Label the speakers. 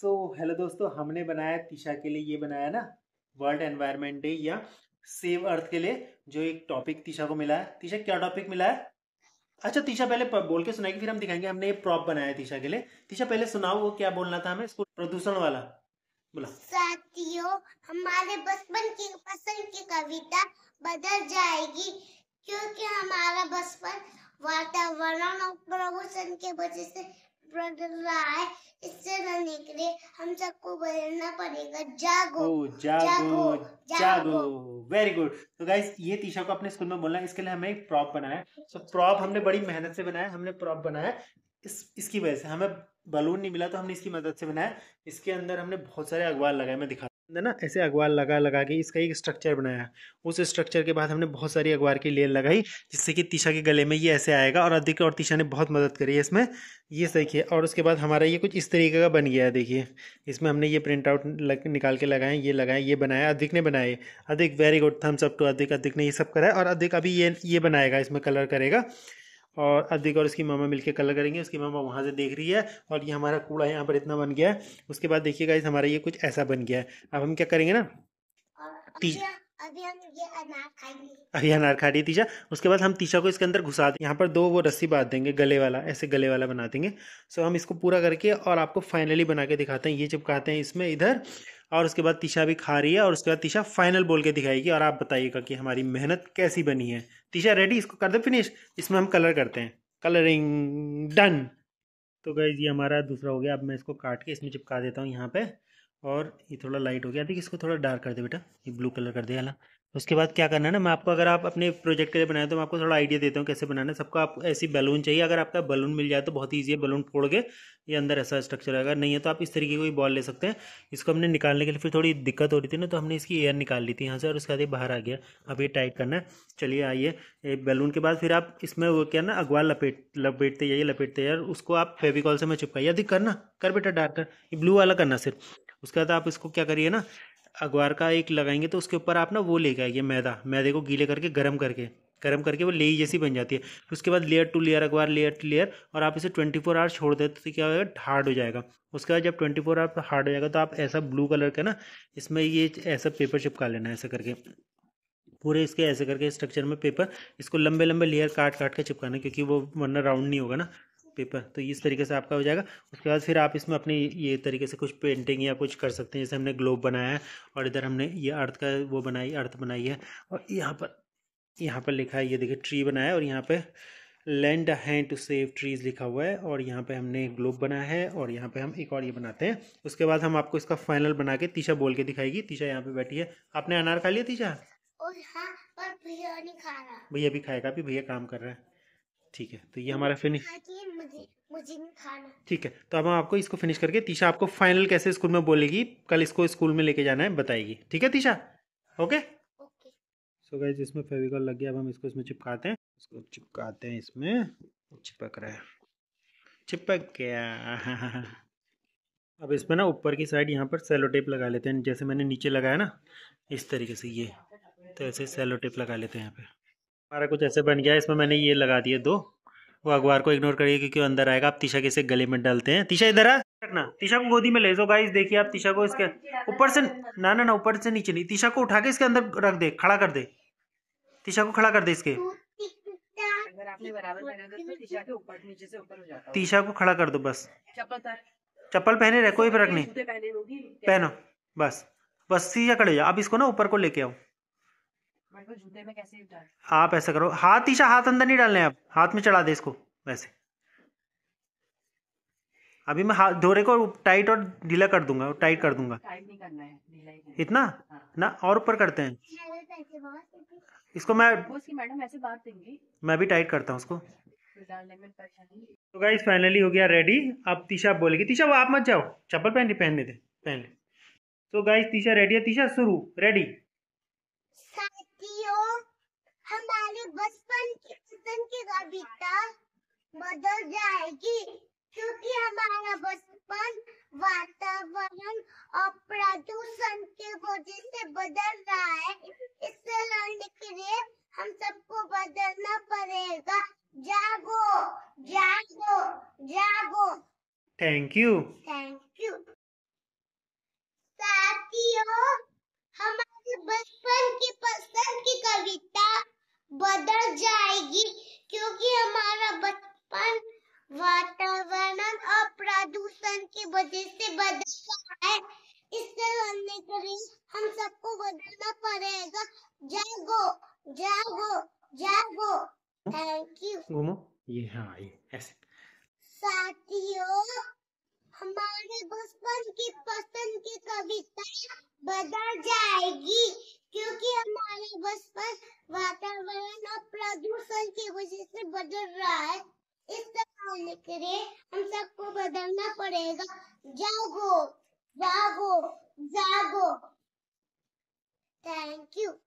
Speaker 1: सो तो so, hello दोस्तों हमने बनाया तीशा के लिए ये बनाया ना वर्ल्ड एनवायरमेंट डे या सेव अर्थ के लिए जो एक टॉपिक तीशा को मिला है तीशा क्या टॉपिक मिला है अच्छा तीशा पहले बोल के सुनाएगी फिर हम दिखाएंगे हमने ये प्रॉप बनाया तीशा के लिए तीशा पहले सुनाओ वो क्या बोलना था हमें इसको प्रदूषण वाला बोला
Speaker 2: साथियों हमारे बचपन की पसंद की कविता बदल जाएगी क्योंकि हमारा बचपन वातावरण और प्रदूषण के वजह से बदल रहा है इससे न निकले हम सबको बदलना पड़ेगा जागो ओ, जागो जागो,
Speaker 1: वेरी गुड तो गाइस ये तीशा को अपने स्कूल में बोलना है इसके लिए हमें एक प्रॉप बनाया सो so, प्रॉप हमने बड़ी मेहनत से बनाया हमने प्रॉप बनाया इस इसकी वजह से हमें बलून नहीं मिला तो हमने इसकी मदद से बनाया इसके अंदर हमने बहुत सारे अखबार लगाए मैं दिखा है ना ऐसे अखबार लगा लगा के इसका एक स्ट्रक्चर बनाया उस स्ट्रक्चर के बाद हमने बहुत सारी अखबार की लेयर लगाई जिससे कि तीशा के गले में ये ऐसे आएगा और अधिक और तीशा ने बहुत मदद करी है इसमें ये देखिए और उसके बाद हमारा ये कुछ इस तरीके का बन गया है देखिए इसमें हमने ये प्रिंट आउट लग, निकाल के लगाए ये लगाए ये बनाया अधिक ने बनाए अधिक very good thumbs up to अधिक अधिक ने ये सब कराया और अधिक अभी ये ये बनाएगा इसमें कलर करेगा और अधिक और उसकी मामा मिलके कलर करेंगे उसकी मामा वहाँ से देख रही है और ये हमारा कूड़ा यहाँ पर इतना बन गया है उसके बाद देखिएगा इस हमारा ये कुछ ऐसा बन गया है अब हम क्या करेंगे ना अभी अनार अभी अनार खा रही तीजा उसके बाद हम तीजा को इसके अंदर घुसा दें यहाँ पर दो वो रस्सी बांध देंगे गले वाला ऐसे गले वाला बना देंगे सो हम इसको पूरा करके और आपको फाइनली बना के दिखाते हैं ये चिपकाते हैं इसमें इधर और उसके बाद तीशा भी खा रही है और उसके बाद तीशा फाइनल बोल के दिखाएगी और आप बताइएगा कि हमारी मेहनत कैसी बनी है टीशा रेडी इसको कर दे फिनिश इसमें हम कलर करते हैं कलरिंग डन तो गई ये हमारा दूसरा हो गया अब मैं इसको काट के इसमें चिपका देता हूँ यहाँ पे और ये थोड़ा लाइट हो गया देखिए इसको थोड़ा डार्क कर दे बेटा ये ब्लू कलर कर दे अला उसके बाद क्या करना है ना मैं आपको अगर आप अपने प्रोजेक्ट के लिए बनाए तो मैं आपको थोड़ा आइडिया देता हूँ कैसे बनाना है सबको आप ऐसी बैलून चाहिए अगर आपका बैलून मिल जाए तो बहुत ईजी है बैलून फोड़ के ये अंदर ऐसा स्ट्रक्चर है अगर नहीं है तो आप इस तरीके की बॉल ले सकते हैं इसको हमने निकालने के लिए फिर थोड़ी दिक्कत हो रही थी ना तो हमने इसकी एयर निकाल ली थी यहाँ से और उसके बाद ये बाहर आ गया अब ये टाइट करना है चलिए आइए बैलून के बाद फिर आप इसमें वो क्या ना अगवा लपेट लपेटते जाइए लपेटते यार उसको आप फेविकॉल से मैं चिपकाइए अधिक करना कर बेटा डार्क कर ये ब्लू वाला करना सिर्फ उसके बाद आप इसको क्या करिए ना अखबार का एक लगाएंगे तो उसके ऊपर आप ना वो लेके आइए मैदा मैदे को गीले करके गर्म करके गर्म करके वो लेई जैसी बन जाती है फिर उसके बाद लेयर टू लेयर अखबार लेयर टू लेयर और आप इसे ट्वेंटी फोर आवर्स छोड़ देते तो क्या होगा हार्ड हो जाएगा उसके बाद जब ट्वेंटी फोर आवर हार्ड हो जाएगा तो आप ऐसा ब्लू कलर का ना इसमें ये ऐसा पेपर चिपका लेना ऐसा करके पूरे इसके ऐसे करके स्ट्रक्चर में पेपर इसको लंबे लंबे लेयर काट काट के चिपकाना क्योंकि वो वरना राउंड नहीं होगा ना पेपर तो इस तरीके से आपका हो जाएगा उसके बाद फिर आप इसमें अपनी ये तरीके से कुछ पेंटिंग या कुछ कर सकते हैं जैसे हमने ग्लोब बनाया है और इधर हमने ये अर्थ का वो बनाई अर्थ बनाई है और यहाँ पर यहाँ पर लिखा है ये देखिए ट्री बनाया और यहाँ पर land hand to save trees लिखा हुआ है और यहाँ पे हमने ग्लोब बनाया है और यहाँ पे हम एक और ये बनाते हैं उसके बाद हम आपको इसका फाइनल बना के तीशा बोल के दिखाएगी तीशा यहाँ पे बैठी है आपने अनार खा लिया तीसा हाँ, भैया भी खाएगा अभी भैया काम कर रहा है ठीक है तो ये हमारा फिनिश ठीक है तो अब हम आपको इसको फिनिश करके तीशा आपको फाइनल कैसे स्कूल में बोलेगी कल इसको स्कूल में लेके जाना है बताएगी ठीक है तीशा ओके सो गाइज इसमें फेविकॉल लग गया अब हम इसको इसमें चिपकाते हैं इसको चिपकाते हैं इसमें चिपक रहा है चिपक गया अब इसमें ना ऊपर की साइड यहाँ पर सेलो टेप लगा लेते हैं जैसे मैंने नीचे लगाया ना इस तरीके से ये तो ऐसे सेलो टेप लगा लेते हैं यहाँ पर हमारा कुछ ऐसे बन गया इसमें मैंने ये लगा दिए दो वो अखबार को इग्नोर करिए क्योंकि अंदर आएगा आप तीशा के से गले में डालते हैं तीशा इधर आ रखना तीशा को गोदी में ले सो गाइस देखिए आप तीशा को इसके ऊपर से ना ना ना ऊपर से नीचे नहीं तीशा को उठा के इसके अंदर रख दे खड़ा कर दे तीशा को खड़ा कर दे इसके तो तीशा को खड़ा कर दो बस चप्पल पहने रहे कोई फर्क नहीं पहनो बस बस सीधा खड़े जाओ आप इसको ना ऊपर को लेके आओ आप ऐसा करो हाथ ईशा हाथ अंदर नहीं डालने आप हाथ में चढ़ा दे इसको वैसे अभी मैं हाथ धोरे को टाइट और ढीला कर दूंगा टाइट कर दूंगा टाइट नहीं करना है इतना हाँ। ना और ऊपर करते हैं इसको मैं मैडम ऐसे बात देंगी मैं भी टाइट करता हूँ उसको तो गाइस फाइनली हो गया रेडी अब तीशा बोलेगी तीशा वो आप मत जाओ चप्पल पहन पहनने दे पहन ले तो गाइस तीशा रेडी है तीशा शुरू रेडी
Speaker 2: बचपन की बचपन की कविता बदल जाएगी क्योंकि हमारा बचपन वातावरण और प्रदूषण के वजह से बदल रहा है इससे लड़ने के लिए हम सबको बदलना पड़ेगा जागो जागो जागो थैंक यू जागो जागो थैंक यू
Speaker 1: घूमो ये हाँ ये ऐसे
Speaker 2: साथियों हमारे बचपन की पसंद की कविता बदल जाएगी क्योंकि हमारे बचपन वातावरण और प्रदूषण की वजह से बदल रहा है इस तरह के लिए हम सबको बदलना पड़ेगा जागो जागो जागो थैंक यू